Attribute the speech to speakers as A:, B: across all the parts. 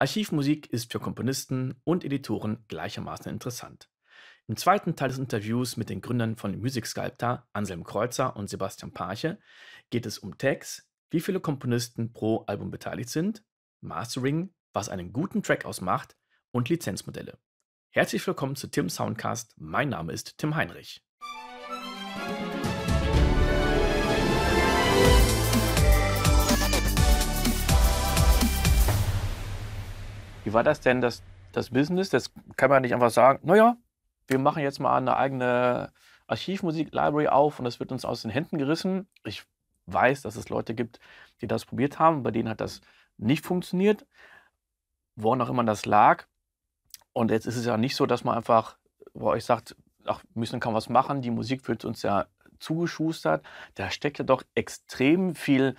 A: Archivmusik ist für Komponisten und Editoren gleichermaßen interessant. Im zweiten Teil des Interviews mit den Gründern von Music Sculptor, Anselm Kreuzer und Sebastian Parche, geht es um Tags, wie viele Komponisten pro Album beteiligt sind, Mastering, was einen guten Track ausmacht und Lizenzmodelle. Herzlich willkommen zu Tim Soundcast. Mein Name ist Tim Heinrich. Wie war das denn, das, das Business? Das kann man nicht einfach sagen, naja, wir machen jetzt mal eine eigene Archivmusik-Library auf und das wird uns aus den Händen gerissen. Ich weiß, dass es Leute gibt, die das probiert haben, bei denen hat das nicht funktioniert, woran auch immer das lag. Und jetzt ist es ja nicht so, dass man einfach bei euch sagt, ach, müssen kann was machen, die Musik wird uns ja zugeschustert. Da steckt ja doch extrem viel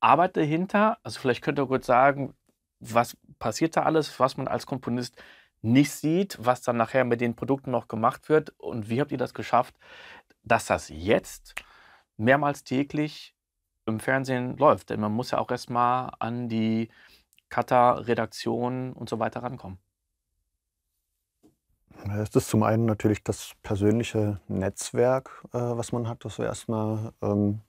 A: Arbeit dahinter. Also vielleicht könnt ihr kurz sagen, was passiert da alles, was man als Komponist nicht sieht, was dann nachher mit den Produkten noch gemacht wird und wie habt ihr das geschafft, dass das jetzt mehrmals täglich im Fernsehen läuft? Denn man muss ja auch erstmal an die Cutter, Redaktion und so weiter rankommen.
B: Es ist zum einen natürlich das persönliche Netzwerk, äh, was man hat, das wir erstmal ähm,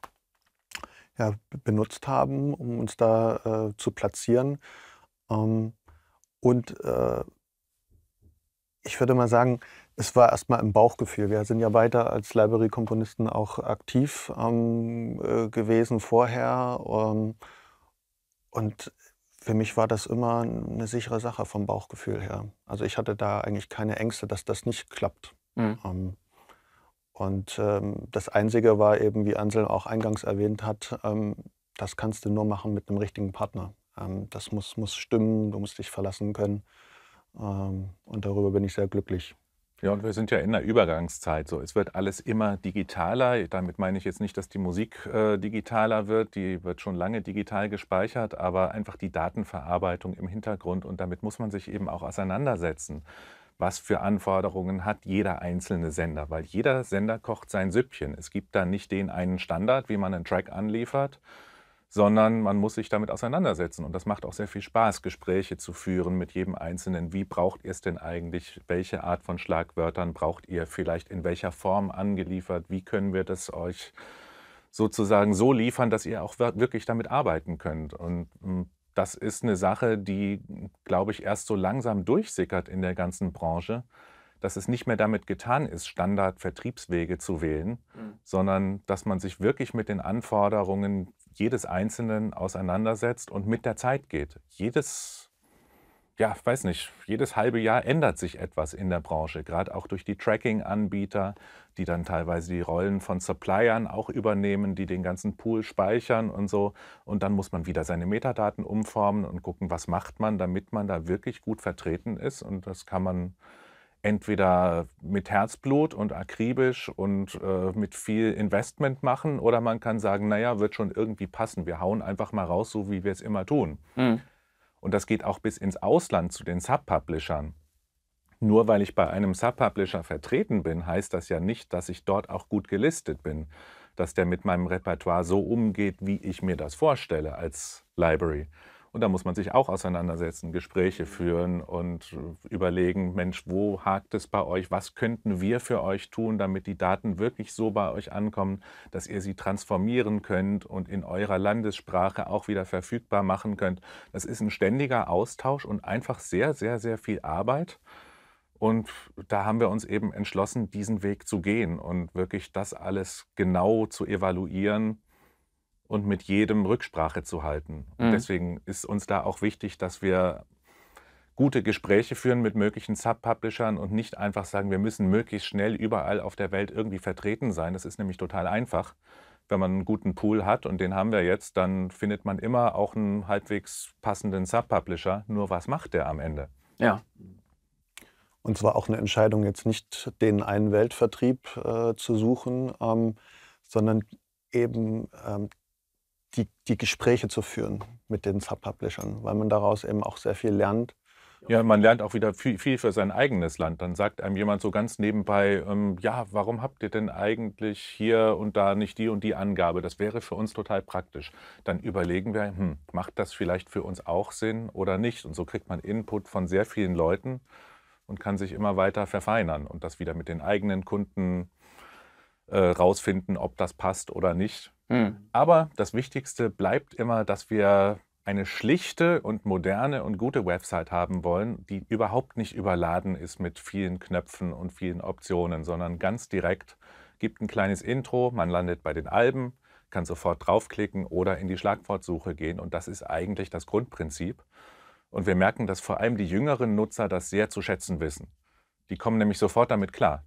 B: ja, benutzt haben, um uns da äh, zu platzieren. Ähm, und äh, ich würde mal sagen, es war erstmal im Bauchgefühl. Wir sind ja weiter als Library-Komponisten auch aktiv ähm, äh, gewesen vorher. Ähm, und für mich war das immer eine sichere Sache vom Bauchgefühl her. Also ich hatte da eigentlich keine Ängste, dass das nicht klappt. Mhm. Ähm, und ähm, das Einzige war eben, wie Anselm auch eingangs erwähnt hat, ähm, das kannst du nur machen mit einem richtigen Partner. Ähm, das muss, muss stimmen, du musst dich verlassen können. Ähm, und darüber bin ich sehr glücklich.
C: Ja, und wir sind ja in der Übergangszeit so. Es wird alles immer digitaler. Damit meine ich jetzt nicht, dass die Musik äh, digitaler wird. Die wird schon lange digital gespeichert, aber einfach die Datenverarbeitung im Hintergrund. Und damit muss man sich eben auch auseinandersetzen. Was für Anforderungen hat jeder einzelne Sender? Weil jeder Sender kocht sein Süppchen. Es gibt da nicht den einen Standard, wie man einen Track anliefert, sondern man muss sich damit auseinandersetzen. Und das macht auch sehr viel Spaß, Gespräche zu führen mit jedem Einzelnen. Wie braucht ihr es denn eigentlich? Welche Art von Schlagwörtern braucht ihr vielleicht in welcher Form angeliefert? Wie können wir das euch sozusagen so liefern, dass ihr auch wirklich damit arbeiten könnt? Und hm, das ist eine Sache, die, glaube ich, erst so langsam durchsickert in der ganzen Branche dass es nicht mehr damit getan ist, Standardvertriebswege zu wählen, mhm. sondern dass man sich wirklich mit den Anforderungen jedes Einzelnen auseinandersetzt und mit der Zeit geht. Jedes, ja, weiß nicht, jedes halbe Jahr ändert sich etwas in der Branche, gerade auch durch die Tracking-Anbieter, die dann teilweise die Rollen von Suppliern auch übernehmen, die den ganzen Pool speichern und so. Und dann muss man wieder seine Metadaten umformen und gucken, was macht man, damit man da wirklich gut vertreten ist. Und das kann man entweder mit Herzblut und akribisch und äh, mit viel Investment machen oder man kann sagen, naja, wird schon irgendwie passen. Wir hauen einfach mal raus, so wie wir es immer tun. Mhm. Und das geht auch bis ins Ausland zu den Subpublishern. Nur weil ich bei einem Subpublisher vertreten bin, heißt das ja nicht, dass ich dort auch gut gelistet bin, dass der mit meinem Repertoire so umgeht, wie ich mir das vorstelle als Library. Und da muss man sich auch auseinandersetzen, Gespräche führen und überlegen, Mensch, wo hakt es bei euch? Was könnten wir für euch tun, damit die Daten wirklich so bei euch ankommen, dass ihr sie transformieren könnt und in eurer Landessprache auch wieder verfügbar machen könnt? Das ist ein ständiger Austausch und einfach sehr, sehr, sehr viel Arbeit. Und da haben wir uns eben entschlossen, diesen Weg zu gehen und wirklich das alles genau zu evaluieren und mit jedem Rücksprache zu halten. Und mhm. deswegen ist uns da auch wichtig, dass wir gute Gespräche führen mit möglichen Sub-Publishern und nicht einfach sagen, wir müssen möglichst schnell überall auf der Welt irgendwie vertreten sein. Das ist nämlich total einfach. Wenn man einen guten Pool hat und den haben wir jetzt, dann findet man immer auch einen halbwegs passenden Sub-Publisher. Nur was macht der am Ende? Ja.
B: Und zwar auch eine Entscheidung, jetzt nicht den einen Weltvertrieb äh, zu suchen, ähm, sondern eben ähm, die, die Gespräche zu führen mit den Subpublishern, weil man daraus eben auch sehr viel
C: lernt. Ja, man lernt auch wieder viel, viel, für sein eigenes Land. Dann sagt einem jemand so ganz nebenbei, ähm, ja, warum habt ihr denn eigentlich hier und da nicht die und die Angabe? Das wäre für uns total praktisch. Dann überlegen wir, hm, macht das vielleicht für uns auch Sinn oder nicht? Und so kriegt man Input von sehr vielen Leuten und kann sich immer weiter verfeinern und das wieder mit den eigenen Kunden äh, rausfinden, ob das passt oder nicht. Mhm. Aber das Wichtigste bleibt immer, dass wir eine schlichte und moderne und gute Website haben wollen, die überhaupt nicht überladen ist mit vielen Knöpfen und vielen Optionen, sondern ganz direkt gibt ein kleines Intro, man landet bei den Alben, kann sofort draufklicken oder in die Schlagwortsuche gehen und das ist eigentlich das Grundprinzip. Und wir merken, dass vor allem die jüngeren Nutzer das sehr zu schätzen wissen. Die kommen nämlich sofort damit klar.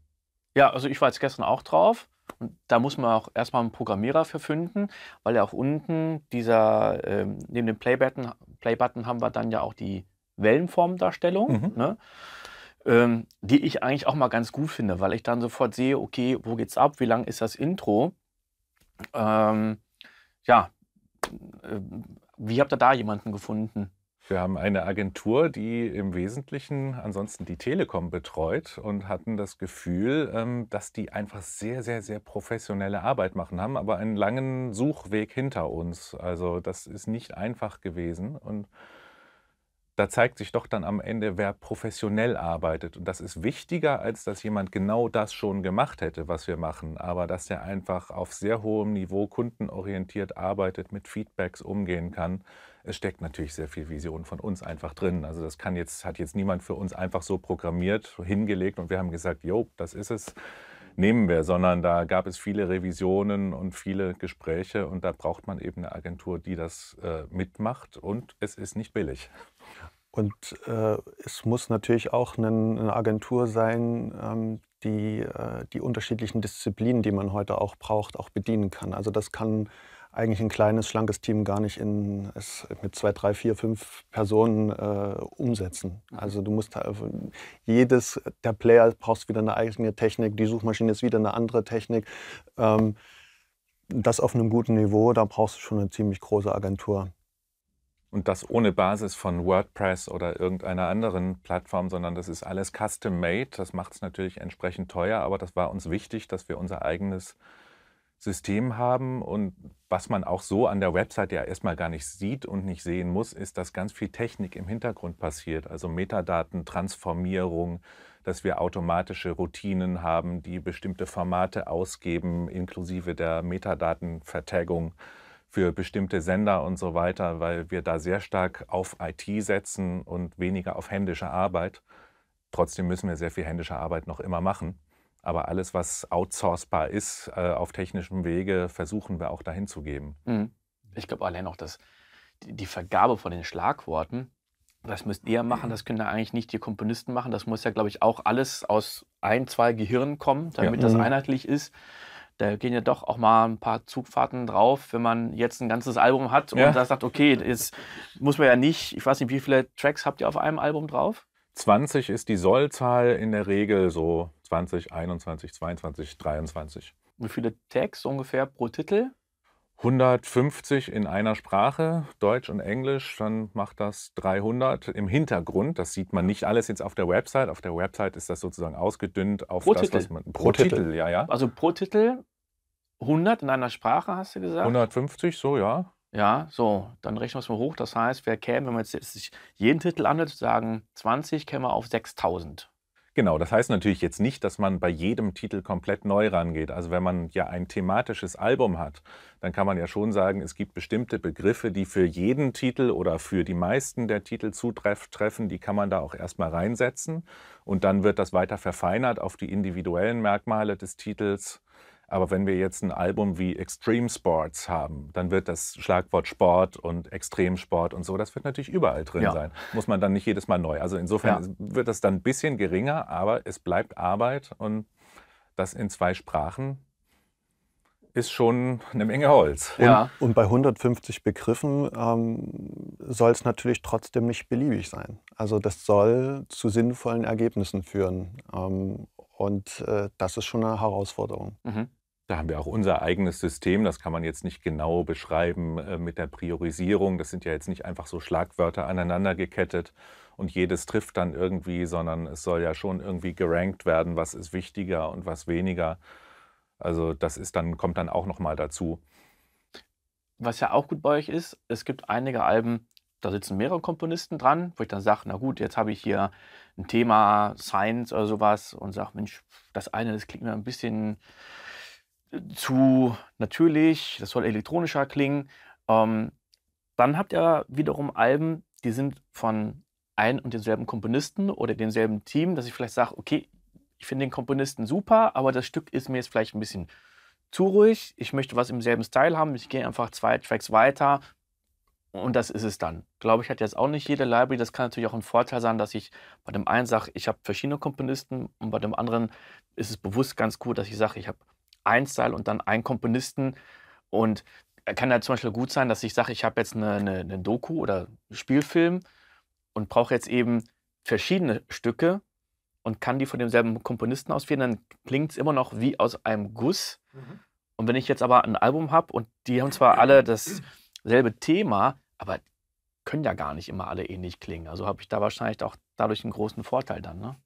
A: Ja, also ich war jetzt gestern auch drauf und da muss man auch erstmal einen Programmierer für finden, weil ja auch unten dieser, ähm, neben dem Playbutton, button haben wir dann ja auch die Wellenformdarstellung. Mhm. Ne? Ähm, die ich eigentlich auch mal ganz gut finde, weil ich dann sofort sehe, okay, wo geht's ab, wie lang ist das Intro? Ähm, ja, äh, wie habt ihr da jemanden gefunden? Wir haben eine Agentur,
C: die im Wesentlichen ansonsten die Telekom betreut und hatten das Gefühl, ähm, dass die einfach sehr, sehr, sehr professionelle Arbeit machen haben, aber einen langen Suchweg hinter uns. Also das ist nicht einfach gewesen und da zeigt sich doch dann am Ende, wer professionell arbeitet. Und das ist wichtiger, als dass jemand genau das schon gemacht hätte, was wir machen. Aber dass der einfach auf sehr hohem Niveau kundenorientiert arbeitet, mit Feedbacks umgehen kann. Es steckt natürlich sehr viel Vision von uns einfach drin. Also das kann jetzt, hat jetzt niemand für uns einfach so programmiert, hingelegt und wir haben gesagt, jo, das ist es nehmen wir, sondern da gab es viele Revisionen und viele Gespräche und da braucht man eben eine Agentur, die das äh, mitmacht und es ist nicht billig.
B: Und äh, es muss natürlich auch einen, eine Agentur sein, ähm, die äh, die unterschiedlichen Disziplinen, die man heute auch braucht, auch bedienen kann. Also das kann eigentlich ein kleines, schlankes Team gar nicht in, es mit zwei, drei, vier, fünf Personen äh, umsetzen. Mhm. Also du musst jedes der Player brauchst wieder eine eigene Technik, die Suchmaschine ist wieder eine andere Technik. Ähm, das auf einem guten Niveau, da brauchst du schon eine ziemlich große Agentur.
C: Und das ohne Basis von WordPress oder irgendeiner anderen Plattform, sondern das ist alles custom-made. Das macht es natürlich entsprechend teuer, aber das war uns wichtig, dass wir unser eigenes System haben. Und was man auch so an der Website ja erstmal gar nicht sieht und nicht sehen muss, ist, dass ganz viel Technik im Hintergrund passiert. Also Metadaten, Transformierung, dass wir automatische Routinen haben, die bestimmte Formate ausgeben, inklusive der Metadatenvertagung für bestimmte Sender und so weiter, weil wir da sehr stark auf IT setzen und weniger auf händische Arbeit. Trotzdem müssen wir sehr viel händische Arbeit noch immer machen. Aber alles, was outsourcebar ist äh, auf technischem Wege, versuchen wir auch dahin zu geben.
A: Mhm. Ich glaube allein auch, dass die Vergabe von den Schlagworten, das müsst ihr machen, das können ja eigentlich nicht die Komponisten machen. Das muss ja, glaube ich, auch alles aus ein, zwei Gehirnen kommen, damit ja. das mhm. einheitlich ist da gehen ja doch auch mal ein paar Zugfahrten drauf, wenn man jetzt ein ganzes Album hat und ja. da sagt, okay, jetzt muss man ja nicht, ich weiß nicht, wie viele Tracks habt ihr auf einem Album drauf?
C: 20 ist die Sollzahl in der Regel so 20, 21, 22, 23. Wie viele Tags ungefähr pro Titel? 150 in einer Sprache, Deutsch und Englisch, dann macht das 300 im Hintergrund. Das sieht man nicht alles jetzt auf der Website. Auf der Website ist das sozusagen ausgedünnt auf pro das, Titel. was man. Pro, pro Titel. Titel, ja, ja.
A: Also pro Titel 100 in einer Sprache, hast du gesagt? 150, so, ja. Ja, so, dann rechnen wir es mal hoch. Das heißt, wer käme, wenn man jetzt sich jeden Titel anhört, sagen 20, käme auf 6000.
C: Genau, das heißt natürlich jetzt nicht, dass man bei jedem Titel komplett neu rangeht. Also wenn man ja ein thematisches Album hat, dann kann man ja schon sagen, es gibt bestimmte Begriffe, die für jeden Titel oder für die meisten der Titel zutreffen, die kann man da auch erstmal reinsetzen und dann wird das weiter verfeinert auf die individuellen Merkmale des Titels aber wenn wir jetzt ein Album wie Extreme Sports haben, dann wird das Schlagwort Sport und Extremsport und so, das wird natürlich überall drin ja. sein. Muss man dann nicht jedes Mal neu. Also insofern ja. wird das dann ein bisschen geringer, aber es bleibt Arbeit und das in zwei Sprachen ist schon eine Menge Holz. Ja.
B: Und, und, bei 150 Begriffen ähm, soll es natürlich trotzdem nicht beliebig sein. Also das soll zu sinnvollen Ergebnissen führen. Ähm, und äh, das ist schon eine Herausforderung. Mhm.
C: Da haben wir auch unser eigenes System, das kann man jetzt nicht genau beschreiben äh, mit der Priorisierung. Das sind ja jetzt nicht einfach so Schlagwörter aneinander gekettet und jedes trifft dann irgendwie, sondern es soll ja schon irgendwie gerankt werden, was ist wichtiger und was
A: weniger. Also das ist dann, kommt dann auch nochmal dazu. Was ja auch gut bei euch ist, es gibt einige Alben, da sitzen mehrere Komponisten dran, wo ich dann sage, na gut, jetzt habe ich hier ein Thema Science oder sowas und sage, Mensch, das eine, das klingt mir ein bisschen zu natürlich, das soll elektronischer klingen. Ähm, dann habt ihr wiederum Alben, die sind von ein und denselben Komponisten oder demselben Team, dass ich vielleicht sage, okay, ich finde den Komponisten super, aber das Stück ist mir jetzt vielleicht ein bisschen zu ruhig. Ich möchte was im selben Style haben. Ich gehe einfach zwei Tracks weiter und das ist es dann. Glaube ich, hat jetzt auch nicht jede Library. Das kann natürlich auch ein Vorteil sein, dass ich bei dem einen sage, ich habe verschiedene Komponisten und bei dem anderen ist es bewusst ganz gut, dass ich sage, ich habe ein Style und dann einen Komponisten. Und äh, kann ja zum Beispiel gut sein, dass ich sage, ich habe jetzt eine, eine, eine, Doku oder Spielfilm und brauche jetzt eben verschiedene Stücke und kann die von demselben Komponisten auswählen, dann klingt es immer noch wie aus einem Guss. Mhm. Und wenn ich jetzt aber ein Album habe und die haben zwar alle dasselbe Thema, aber können ja gar nicht immer alle ähnlich klingen. Also habe ich da wahrscheinlich auch dadurch einen großen Vorteil dann. Ne?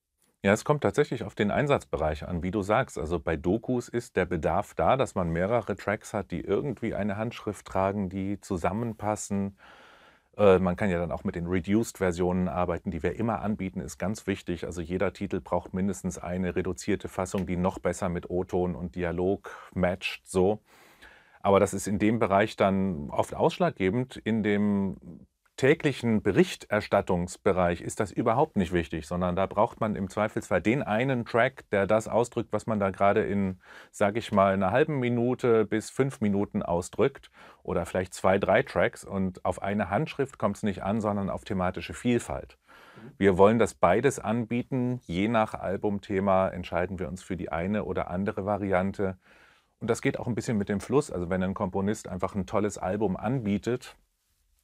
A: Ja, es kommt tatsächlich auf den Einsatzbereich an, wie du sagst.
C: Also bei Dokus ist der Bedarf da, dass man mehrere Tracks hat, die irgendwie eine Handschrift tragen, die zusammenpassen. Äh, man kann ja dann auch mit den Reduced-Versionen arbeiten, die wir immer anbieten, ist ganz wichtig. Also jeder Titel braucht mindestens eine reduzierte Fassung, die noch besser mit O-Ton und Dialog matcht. So. Aber das ist in dem Bereich dann oft ausschlaggebend. In dem täglichen Berichterstattungsbereich ist das überhaupt nicht wichtig, sondern da braucht man im Zweifelsfall den einen Track, der das ausdrückt, was man da gerade in, sage ich mal, einer halben Minute bis fünf Minuten ausdrückt oder vielleicht zwei, drei Tracks und auf eine Handschrift kommt es nicht an, sondern auf thematische Vielfalt. Wir wollen das beides anbieten. Je nach Albumthema entscheiden wir uns für die eine oder andere Variante. Und das geht auch ein bisschen mit dem Fluss. Also wenn ein Komponist einfach ein tolles Album anbietet,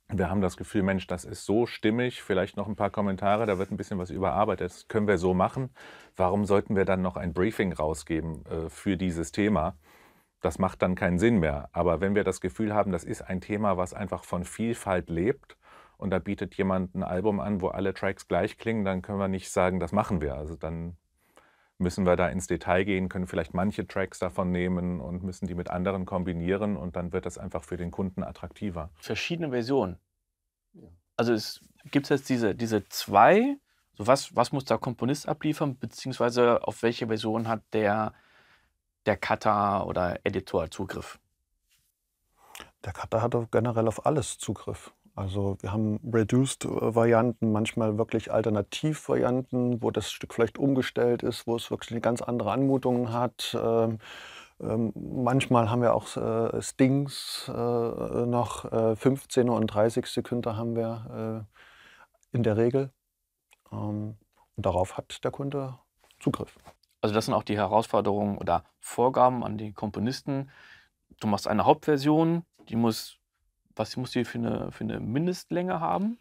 C: wir haben das Gefühl, Mensch, das ist so stimmig, vielleicht noch ein paar Kommentare, da wird ein bisschen was überarbeitet, das können wir so machen. Warum sollten wir dann noch ein Briefing rausgeben äh, für dieses Thema? Das macht dann keinen Sinn mehr. Aber wenn wir das Gefühl haben, das ist ein Thema, was einfach von Vielfalt lebt und da bietet jemand ein Album an, wo alle Tracks gleich klingen, dann können wir nicht sagen, das machen wir. Also dann müssen wir da ins Detail gehen, können vielleicht manche Tracks davon nehmen und müssen die mit anderen kombinieren und dann wird das einfach für den Kunden
A: attraktiver. Verschiedene Versionen. Also es gibt jetzt diese, diese zwei, so was, was muss der Komponist abliefern, beziehungsweise auf welche Version hat der, der Cutter oder Editor Zugriff?
B: Der Cutter hat generell auf alles Zugriff. Also wir haben Reduced-Varianten, manchmal wirklich Alternativ-Varianten, wo das Stück vielleicht umgestellt ist, wo es wirklich eine ganz andere Anmutung hat. Ähm, ähm, manchmal haben wir auch äh, Stings äh, noch, äh, 15er und 30 Sekunden haben wir äh, in der Regel. Ähm, und darauf hat der Kunde Zugriff.
A: Also das sind auch die Herausforderungen oder Vorgaben an die Komponisten. Du machst eine Hauptversion, die muss
B: was muss die für eine, für eine Mindestlänge haben?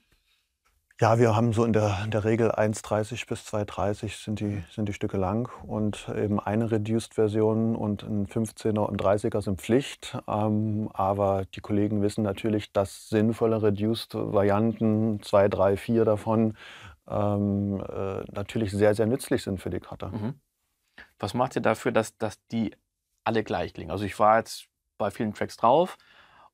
B: Ja, wir haben so in der, in der Regel 1,30 bis 2,30 sind die, sind die Stücke lang und eben eine Reduced-Version und ein 15er und 30er sind Pflicht. Ähm, aber die Kollegen wissen natürlich, dass sinnvolle Reduced-Varianten, zwei, drei, vier davon, ähm, äh, natürlich sehr, sehr nützlich sind für die Cutter. Mhm.
A: Was macht ihr dafür, dass, dass die alle gleich klingen? Also ich war jetzt bei vielen Tracks drauf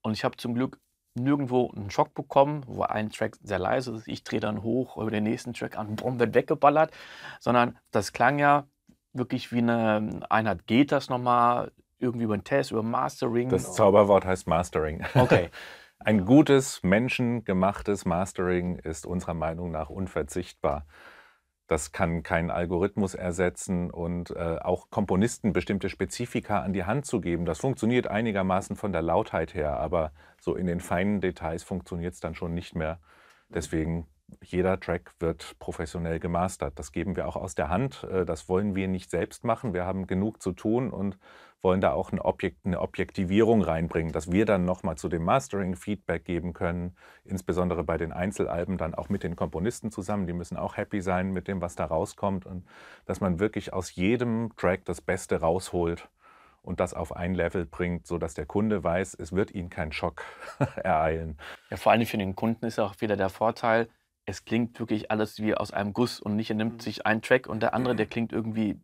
A: und ich habe zum Glück nirgendwo einen Schock bekommen, wo ein Track sehr leise ist, ich drehe dann hoch über den nächsten Track an, boom, wird weggeballert, sondern das klang ja wirklich wie eine Einheit geht das nochmal, irgendwie über einen Test, über Mastering. Das
C: Zauberwort heißt Mastering. Okay. Ein gutes, menschengemachtes Mastering ist unserer Meinung nach unverzichtbar. Das kann kein Algorithmus ersetzen und äh, auch Komponisten bestimmte Spezifika an die Hand zu geben, das funktioniert einigermaßen von der Lautheit her, aber so in den feinen Details funktioniert es dann schon nicht mehr. Deswegen jeder Track wird professionell gemastert. Das geben wir auch aus der Hand. Äh, das wollen wir nicht selbst machen. Wir haben genug zu tun und wollen da auch ein Objekt, eine Objektivierung reinbringen, dass wir dann nochmal zu dem Mastering Feedback geben können, insbesondere bei den Einzelalben dann auch mit den Komponisten zusammen. Die müssen auch happy sein mit dem, was da rauskommt und dass man wirklich aus jedem Track das Beste rausholt und das auf ein Level bringt, sodass der Kunde weiß, es wird ihn kein Schock
A: ereilen. Ja, vor allem für den Kunden ist auch wieder der Vorteil, es klingt wirklich alles wie aus einem Guss und nicht, er nimmt mhm. sich einen Track und der andere, der mhm. klingt irgendwie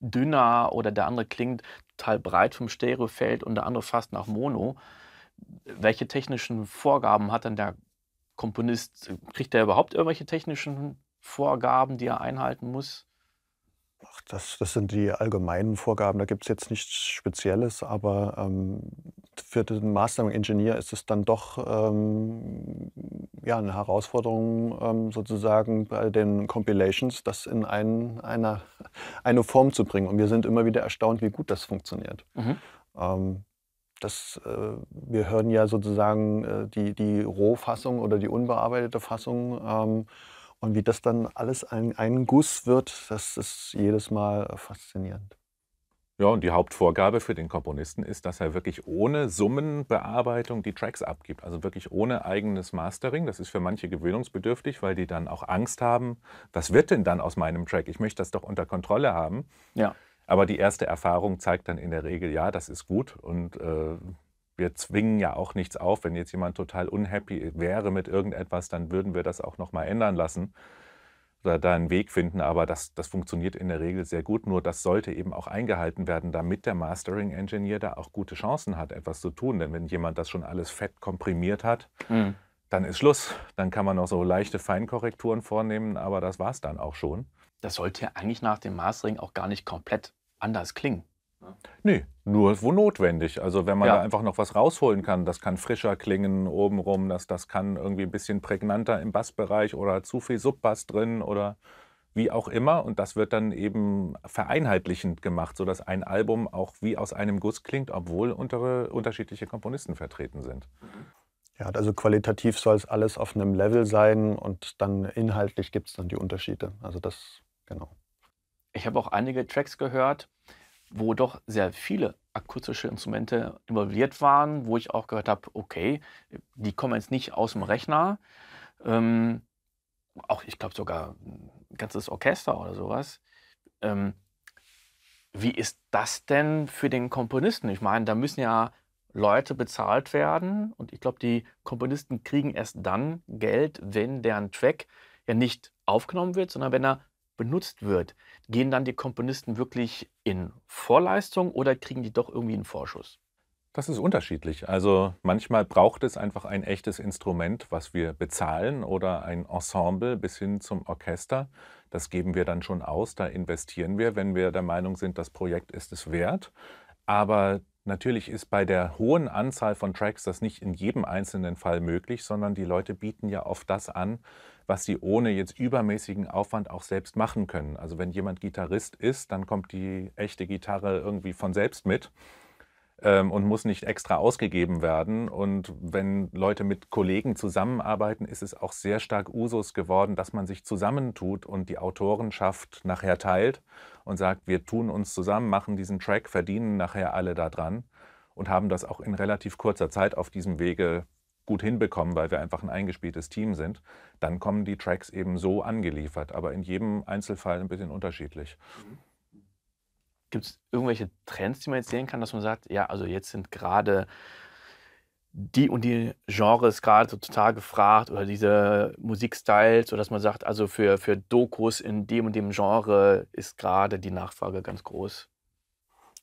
A: dünner oder der andere klingt total breit vom Stereofeld und der andere fast nach Mono. Welche technischen Vorgaben hat dann der Komponist? Kriegt er überhaupt irgendwelche technischen Vorgaben, die er einhalten muss?
B: Ach, das, das sind die allgemeinen Vorgaben, da gibt es jetzt nichts Spezielles, aber ähm, für den Maßnahmeningenieur ist es dann doch ähm, ja, eine Herausforderung ähm, sozusagen bei den Compilations, das in ein, einer, eine Form zu bringen. Und wir sind immer wieder erstaunt, wie gut das funktioniert. Mhm. Ähm, das, äh, wir hören ja sozusagen äh, die, die Rohfassung oder die unbearbeitete Fassung ähm, und wie das dann alles ein, ein Guss wird, das ist jedes Mal äh, faszinierend.
C: Ja, und die Hauptvorgabe für den Komponisten ist, dass er wirklich ohne Summenbearbeitung die Tracks abgibt. Also wirklich ohne eigenes Mastering. Das ist für manche gewöhnungsbedürftig, weil die dann auch Angst haben, was wird denn dann aus meinem Track? Ich möchte das doch unter Kontrolle haben. Ja. Aber die erste Erfahrung zeigt dann in der Regel, ja, das ist gut und äh, wir zwingen ja auch nichts auf. Wenn jetzt jemand total unhappy wäre mit irgendetwas, dann würden wir das auch nochmal ändern lassen oder da einen Weg finden. Aber das, das funktioniert in der Regel sehr gut. Nur das sollte eben auch eingehalten werden, damit der Mastering Engineer da auch gute Chancen hat, etwas zu tun. Denn wenn jemand das schon alles fett komprimiert hat, mhm. dann ist Schluss. Dann kann man noch so leichte Feinkorrekturen vornehmen, aber das war es dann auch schon. Das sollte ja eigentlich nach dem Mastering auch gar nicht komplett anders klingen. Ne? Nee, nur wo notwendig. Also wenn man ja. da einfach noch was rausholen kann, das kann frischer klingen obenrum, das, das kann irgendwie ein bisschen prägnanter im Bassbereich oder zu viel Subbass drin oder wie auch immer. Und das wird dann eben vereinheitlichend gemacht, sodass ein Album auch wie aus einem Guss klingt, obwohl untere, unterschiedliche Komponisten vertreten sind.
B: Ja, also qualitativ soll es alles auf einem Level sein und dann inhaltlich gibt es dann die Unterschiede. Also das,
A: genau. Ich habe auch einige Tracks gehört, wo doch sehr viele akustische Instrumente involviert waren, wo ich auch gehört habe, okay, die kommen jetzt nicht aus dem Rechner. Ähm, auch ich glaube sogar ein ganzes Orchester oder sowas. Ähm, wie ist das denn für den Komponisten? Ich meine, da müssen ja Leute bezahlt werden und ich glaube, die Komponisten kriegen erst dann Geld, wenn deren Track ja nicht aufgenommen wird, sondern wenn er benutzt wird, gehen dann die Komponisten wirklich in Vorleistung oder kriegen die doch irgendwie einen Vorschuss? Das ist unterschiedlich.
C: Also manchmal braucht es einfach ein echtes Instrument, was wir bezahlen oder ein Ensemble bis hin zum Orchester. Das geben wir dann schon aus, da investieren wir, wenn wir der Meinung sind, das Projekt ist es wert. Aber Natürlich ist bei der hohen Anzahl von Tracks das nicht in jedem einzelnen Fall möglich, sondern die Leute bieten ja oft das an, was sie ohne jetzt übermäßigen Aufwand auch selbst machen können. Also wenn jemand Gitarrist ist, dann kommt die echte Gitarre irgendwie von selbst mit ähm, und muss nicht extra ausgegeben werden. Und wenn Leute mit Kollegen zusammenarbeiten, ist es auch sehr stark Usus geworden, dass man sich zusammentut und die Autorenschaft nachher teilt und sagt, wir tun uns zusammen, machen diesen Track, verdienen nachher alle daran und haben das auch in relativ kurzer Zeit auf diesem Wege gut hinbekommen, weil wir einfach ein eingespieltes Team sind, dann kommen die Tracks eben so angeliefert, aber in jedem Einzelfall ein bisschen unterschiedlich. Mhm. Gibt es irgendwelche
A: Trends, die man jetzt sehen kann, dass man sagt, ja, also jetzt sind gerade die und die Genres gerade so total gefragt oder diese Musikstyles, sodass man sagt, also für, für Dokus in dem und dem Genre ist gerade die Nachfrage ganz groß?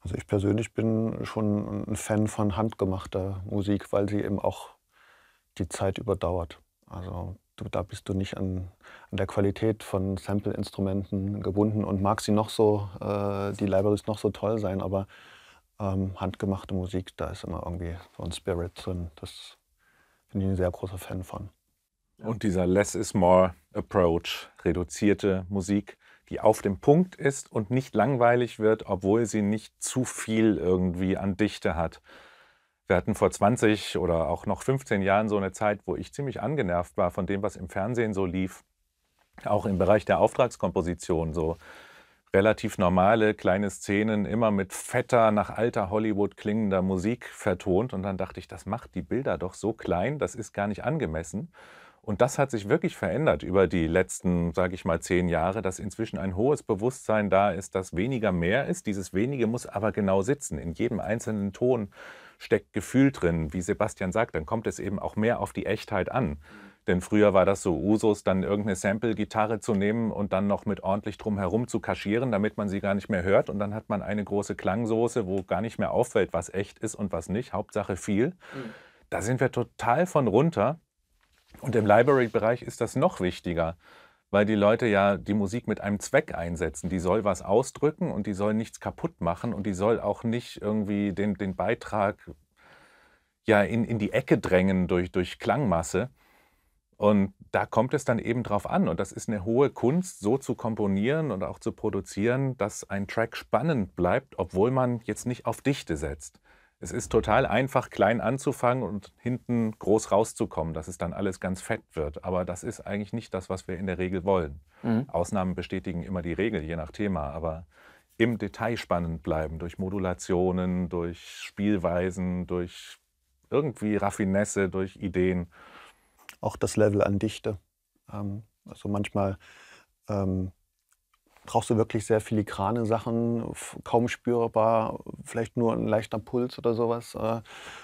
B: Also ich persönlich bin schon ein Fan von handgemachter Musik, weil sie eben auch die Zeit überdauert. Also du, da bist du nicht an, an der Qualität von Sample-Instrumenten gebunden und mag sie noch so, äh, die Libraries noch so toll sein, aber ähm, handgemachte Musik, da ist immer irgendwie so ein Spirit drin. Das bin ich ein sehr großer Fan von.
C: Und dieser Less is More Approach, reduzierte Musik, die auf dem Punkt ist und nicht langweilig wird, obwohl sie nicht zu viel irgendwie an Dichte hat. Wir hatten vor 20 oder auch noch 15 Jahren so eine Zeit, wo ich ziemlich angenervt war von dem, was im Fernsehen so lief. Auch im Bereich der Auftragskomposition, so relativ normale kleine Szenen, immer mit fetter, nach alter Hollywood klingender Musik vertont. Und dann dachte ich, das macht die Bilder doch so klein, das ist gar nicht angemessen. Und das hat sich wirklich verändert über die letzten, sage ich mal, zehn Jahre, dass inzwischen ein hohes Bewusstsein da ist, dass weniger mehr ist. Dieses wenige muss aber genau sitzen. In jedem einzelnen Ton steckt Gefühl drin. Wie Sebastian sagt, dann kommt es eben auch mehr auf die Echtheit an. Mhm. Denn früher war das so Usus, dann irgendeine Sample-Gitarre zu nehmen und dann noch mit ordentlich drumherum zu kaschieren, damit man sie gar nicht mehr hört. Und dann hat man eine große Klangsoße, wo gar nicht mehr auffällt, was echt ist und was nicht. Hauptsache viel. Mhm. Da sind wir total von runter. Und im Library-Bereich ist das noch wichtiger, weil die Leute ja die Musik mit einem Zweck einsetzen. Die soll was ausdrücken und die soll nichts kaputt machen und die soll auch nicht irgendwie den, den Beitrag ja in, in die Ecke drängen durch, durch Klangmasse. Und da kommt es dann eben drauf an. Und das ist eine hohe Kunst, so zu komponieren und auch zu produzieren, dass ein Track spannend bleibt, obwohl man jetzt nicht auf Dichte setzt es ist total einfach, klein anzufangen und hinten groß rauszukommen, dass es dann alles ganz fett wird. Aber das ist eigentlich nicht das, was wir in der Regel wollen. Mhm. Ausnahmen bestätigen immer die Regel, je nach Thema. Aber im Detail spannend bleiben, durch Modulationen, durch Spielweisen, durch irgendwie Raffinesse,
B: durch Ideen. Auch das Level an Dichte. Ähm, also manchmal ähm, brauchst du wirklich sehr filigrane Sachen, kaum spürbar, vielleicht nur ein leichter Puls oder sowas. Äh?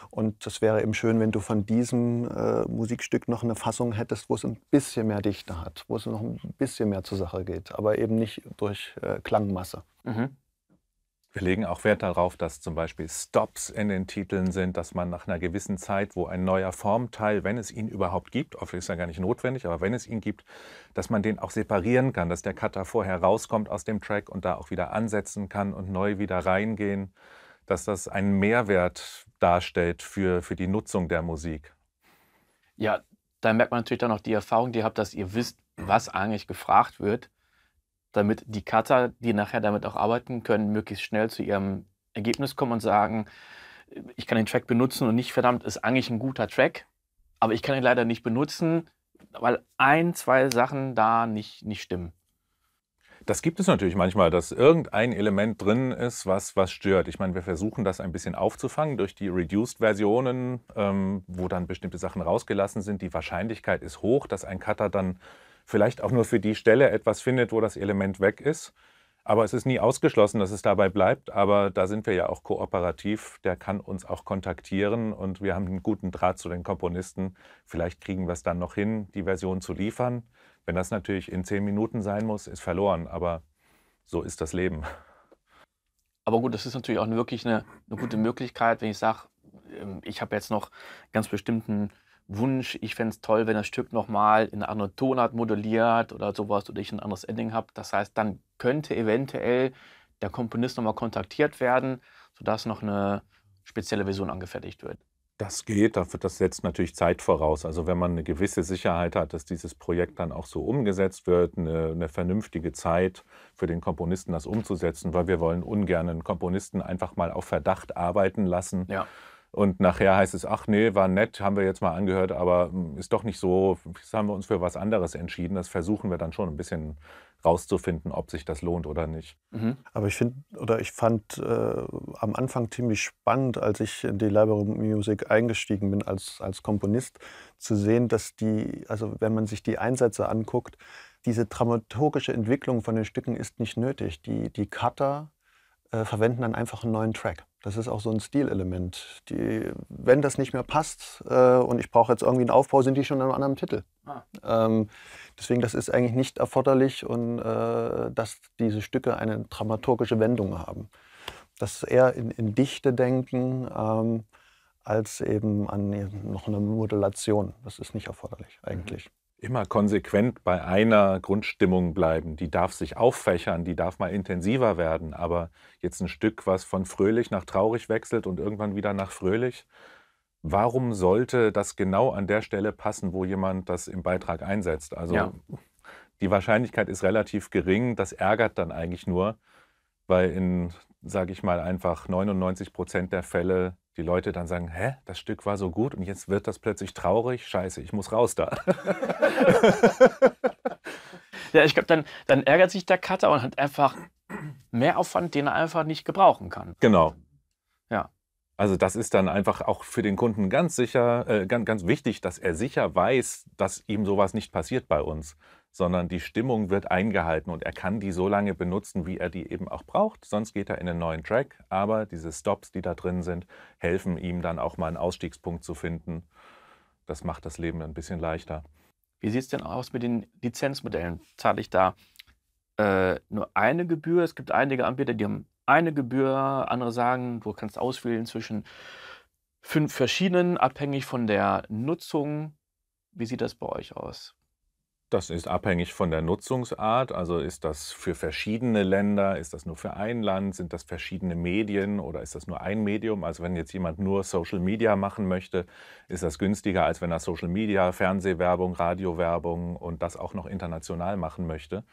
B: Und das wäre eben schön, wenn du von diesem äh, Musikstück noch eine Fassung hättest, wo es ein bisschen mehr Dichte hat, wo es noch ein bisschen mehr zur Sache geht, aber eben nicht durch äh, Klangmasse. Mhm. Wir legen auch
C: Wert darauf, dass zum Beispiel Stops in den Titeln sind, dass man nach einer gewissen Zeit, wo ein neuer Formteil, wenn es ihn überhaupt gibt, oft ist er gar nicht notwendig, aber wenn es ihn gibt, dass man den auch separieren kann, dass der Cutter vorher rauskommt aus dem Track und da auch wieder ansetzen kann und neu wieder reingehen, dass das einen Mehrwert darstellt für, für die Nutzung der Musik.
A: Ja, da merkt man natürlich dann auch die Erfahrung, die ihr habt, dass ihr wisst, was eigentlich gefragt wird damit die Cutter, die nachher damit auch arbeiten können, möglichst schnell zu ihrem Ergebnis kommen und sagen, ich kann den Track benutzen und nicht, verdammt, ist eigentlich ein guter Track, aber ich kann ihn leider nicht benutzen, weil ein, zwei Sachen da nicht, nicht
C: stimmen. Das gibt es natürlich manchmal, dass irgendein Element drin ist, was, was stört. Ich meine, wir versuchen das ein bisschen aufzufangen durch die Reduced-Versionen, ähm, wo dann bestimmte Sachen rausgelassen sind. Die Wahrscheinlichkeit ist hoch, dass ein Cutter dann vielleicht auch nur für die Stelle etwas findet, wo das Element weg ist. Aber es ist nie ausgeschlossen, dass es dabei bleibt. Aber da sind wir ja auch kooperativ. Der kann uns auch kontaktieren und wir haben einen guten Draht zu den Komponisten. Vielleicht kriegen wir es dann noch hin, die Version zu liefern. Wenn das natürlich in zehn Minuten
A: sein muss, ist verloren. Aber so ist das Leben. Aber gut, das ist natürlich auch wirklich eine, eine gute Möglichkeit, wenn ich sage, ähm, ich habe jetzt noch ganz bestimmten Wunsch, ich fände es toll, wenn das Stück nochmal in einer anderen Tonart modelliert oder sowas oder ich ein anderes Ending habe. Das heißt, dann könnte eventuell der Komponist nochmal kontaktiert werden, sodass noch eine spezielle Version angefertigt wird.
C: Das geht, dafür das setzt natürlich Zeit voraus. Also wenn man eine gewisse Sicherheit hat, dass dieses Projekt dann auch so umgesetzt wird, eine, eine vernünftige Zeit für den Komponisten, das umzusetzen, weil wir wollen ungern einen Komponisten einfach mal auf Verdacht arbeiten lassen. Ja und nachher heißt es, ach nee, war nett, haben wir jetzt mal angehört, aber hm, ist doch nicht so, jetzt haben wir uns für was anderes entschieden. Das versuchen wir dann schon ein bisschen rauszufinden, ob sich das lohnt oder nicht.
B: Mhm. Aber ich finde, oder ich fand äh, am Anfang ziemlich spannend, als ich in die Library Music eingestiegen bin als, als Komponist, zu sehen, dass die, also wenn man sich die Einsätze anguckt, diese dramaturgische Entwicklung von den Stücken ist nicht nötig. Die, die Cutter äh, verwenden dann einfach einen neuen Track. Das ist auch so ein Stilelement. Die, wenn das nicht mehr passt äh, und ich brauche jetzt irgendwie einen Aufbau, sind die schon in einem anderen Titel. Ah. Ähm, deswegen, das ist eigentlich nicht erforderlich und äh, dass diese Stücke eine dramaturgische Wendung haben. Das eher in, in Dichte denken ähm, als eben an noch eine Modulation. Das ist nicht erforderlich eigentlich. Mhm
C: immer konsequent bei einer Grundstimmung bleiben. Die darf sich auffächern, die darf mal intensiver werden, aber jetzt ein Stück, was von fröhlich nach traurig wechselt und irgendwann wieder nach fröhlich. Warum sollte das genau an der Stelle passen, wo jemand das im Beitrag einsetzt? Also ja. die Wahrscheinlichkeit ist relativ gering. Das ärgert dann eigentlich nur, weil in sage ich mal, einfach 99 Prozent der Fälle die Leute dann sagen, hä, das Stück war so gut und jetzt wird das plötzlich
A: traurig, scheiße, ich muss raus da. ja, ich glaube, dann, dann ärgert sich der Cutter und hat einfach mehr Aufwand, den er einfach nicht gebrauchen kann.
C: Genau. Ja. Also das ist dann einfach auch für den Kunden ganz sicher, äh, ganz, ganz wichtig, dass er sicher weiß, dass ihm sowas nicht passiert bei uns sondern die Stimmung wird eingehalten und er kann die so lange benutzen, wie er die eben auch braucht. Sonst geht er in einen neuen Track, aber diese Stops, die da drin sind, helfen ihm dann auch mal einen Ausstiegspunkt zu finden.
A: Das macht das Leben ein bisschen leichter. Wie sieht es denn aus mit den Lizenzmodellen? Zahle ich da äh, nur eine Gebühr? Es gibt einige Anbieter, die haben eine Gebühr, andere sagen, du kannst auswählen zwischen fünf verschiedenen, abhängig von der Nutzung. Wie sieht das bei euch aus? Das ist abhängig von der Nutzungsart.
C: Also ist das für verschiedene Länder, ist das nur für ein Land, sind das verschiedene Medien oder ist das nur ein Medium? Also wenn jetzt jemand nur Social Media machen möchte, ist das günstiger, als wenn er Social Media, Fernsehwerbung, Radiowerbung und das auch noch international machen möchte.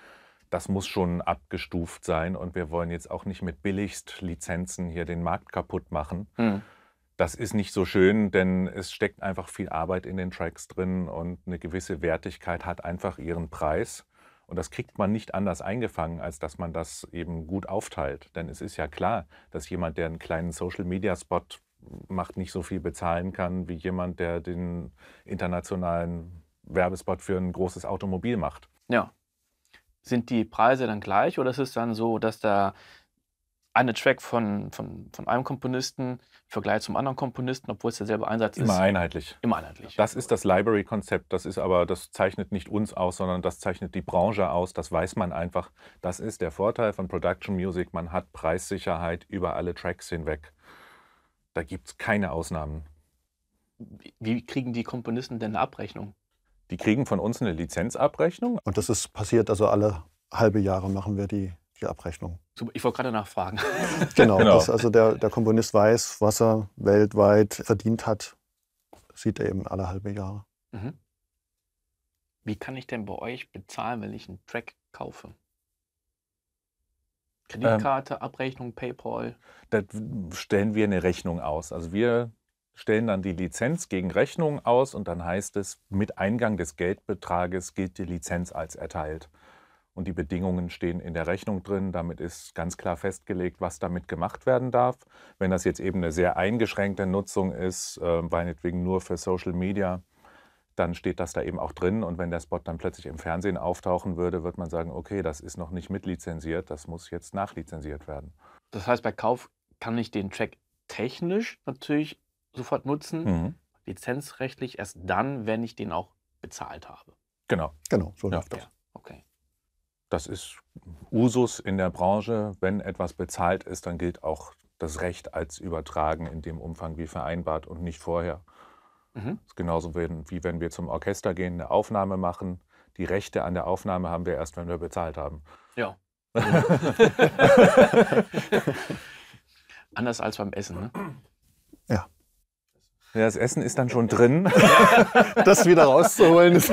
C: Das muss schon abgestuft sein und wir wollen jetzt auch nicht mit billigst Lizenzen hier den Markt kaputt machen. Mhm. Das ist nicht so schön, denn es steckt einfach viel Arbeit in den Tracks drin und eine gewisse Wertigkeit hat einfach ihren Preis. Und das kriegt man nicht anders eingefangen, als dass man das eben gut aufteilt. Denn es ist ja klar, dass jemand, der einen kleinen Social-Media-Spot macht, nicht so viel bezahlen kann wie jemand, der den internationalen Werbespot für ein großes Automobil macht.
A: Ja. Sind die Preise dann gleich oder ist es dann so, dass da eine Track von, von, von einem Komponisten im Vergleich zum anderen Komponisten, obwohl es derselbe Einsatz immer ist. Immer einheitlich. Immer einheitlich.
C: Das ist das Library-Konzept. Das ist aber, das zeichnet nicht uns aus, sondern das zeichnet die Branche aus. Das weiß man einfach. Das ist der Vorteil von Production Music. Man hat Preissicherheit über alle Tracks hinweg. Da gibt es keine Ausnahmen.
A: Wie kriegen die Komponisten denn eine Abrechnung? Die kriegen von uns eine Lizenzabrechnung.
B: Und das ist passiert also alle halbe Jahre machen wir die die Abrechnung.
A: ich wollte gerade nachfragen. genau, genau. also
B: der, der Komponist weiß, was er weltweit verdient hat, sieht er eben alle halbe Jahre. Mhm.
A: Wie kann ich denn bei euch bezahlen, wenn ich einen Track kaufe? Kreditkarte, ähm, Abrechnung, PayPal?
B: Da
C: stellen wir eine Rechnung aus. Also wir stellen dann die Lizenz gegen Rechnung aus und dann heißt es, mit Eingang des Geldbetrages gilt die Lizenz als erteilt und die Bedingungen stehen in der Rechnung drin. Damit ist ganz klar festgelegt, was damit gemacht werden darf. Wenn das jetzt eben eine sehr eingeschränkte Nutzung ist, äh, meinetwegen nur für Social Media, dann steht das da eben auch drin. Und wenn der Spot dann plötzlich im Fernsehen auftauchen würde, wird man sagen, okay, das ist noch nicht mitlizenziert, das muss jetzt nachlizenziert werden. Das heißt, bei Kauf kann
A: ich den Track technisch natürlich sofort nutzen, mhm. lizenzrechtlich erst dann, wenn ich den auch bezahlt habe.
C: Genau. Genau, so läuft ja. das. Das ist Usus in der Branche. Wenn etwas bezahlt ist, dann gilt auch das Recht als übertragen in dem Umfang wie vereinbart und nicht vorher. Mhm. Das ist genauso wie wenn wir zum Orchester gehen, eine Aufnahme machen. Die Rechte an der Aufnahme haben wir erst, wenn wir bezahlt
A: haben. Ja. Anders als beim Essen, ne? Ja.
C: Ja, das Essen ist dann schon drin.
B: das wieder rauszuholen ist.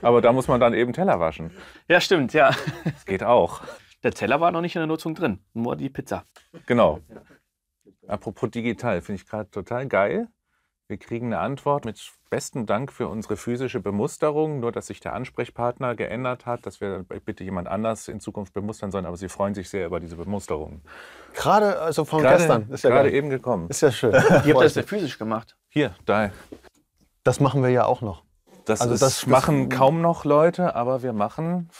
A: Aber da muss man dann eben Teller waschen. Ja, stimmt, ja. Das geht auch. Der Teller war noch nicht in der Nutzung drin, nur
C: die Pizza. Genau. Apropos digital, finde ich gerade total geil. Wir kriegen eine Antwort mit besten Dank für unsere physische Bemusterung, nur dass sich der Ansprechpartner geändert hat, dass wir bitte jemand anders in Zukunft bemustern sollen, aber Sie freuen sich sehr über diese Bemusterung. Gerade, also von gerade, gestern. Ist ja gerade geil. eben gekommen. Ist ja schön. Ihr habt das ja physisch gemacht.
B: Hier, da. Das machen wir ja auch noch. Das, also ist, das machen das, kaum
C: noch Leute,
A: aber wir machen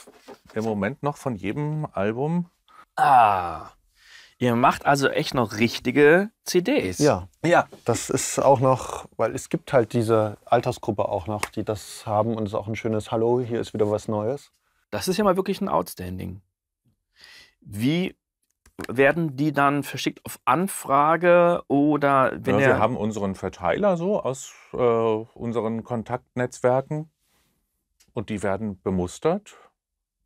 A: im Moment noch von jedem Album. Ah, Ihr macht also echt noch richtige CDs. Ja.
B: Ja. Das ist auch noch, weil es gibt halt diese Altersgruppe auch noch, die das haben und es ist auch ein schönes Hallo, hier ist wieder was Neues. Das ist ja mal wirklich ein Outstanding. Wie
A: werden die dann verschickt auf Anfrage oder wenn ja, Wir haben unseren Verteiler
C: so aus äh, unseren Kontaktnetzwerken und die werden bemustert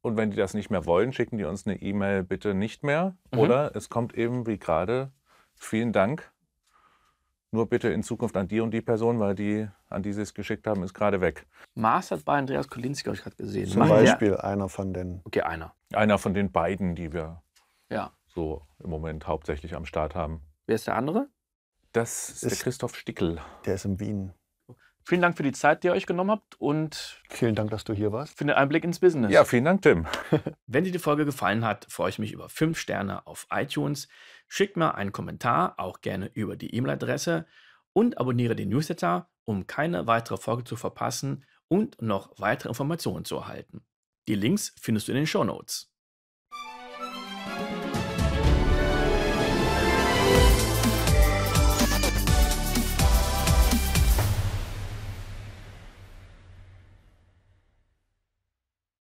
C: und wenn die das nicht mehr wollen, schicken die uns eine E-Mail bitte nicht mehr. Mhm. Oder es kommt eben wie gerade, vielen Dank, nur bitte in Zukunft an die und die Person, weil die, an die sie es geschickt haben, ist gerade weg. Mastered bei Andreas Kolinski habe ich gerade gesehen. Zum Machen ne? Beispiel
B: der? einer von den.
C: Okay, einer. Einer von den beiden, die wir ja. so
A: im Moment hauptsächlich am Start haben. Wer ist der andere? Das ist, ist der Christoph Stickel. Der ist in Wien. Vielen Dank für die Zeit, die ihr euch genommen habt und
B: vielen Dank, dass du hier warst.
A: Für den Einblick ins Business. Ja, vielen Dank, Tim. Wenn dir die Folge gefallen hat, freue ich mich über 5 Sterne auf iTunes. Schick mir einen Kommentar, auch gerne über die E-Mail-Adresse und abonniere den Newsletter, um keine weitere Folge zu verpassen und noch weitere Informationen zu erhalten. Die Links findest du in den Show Notes.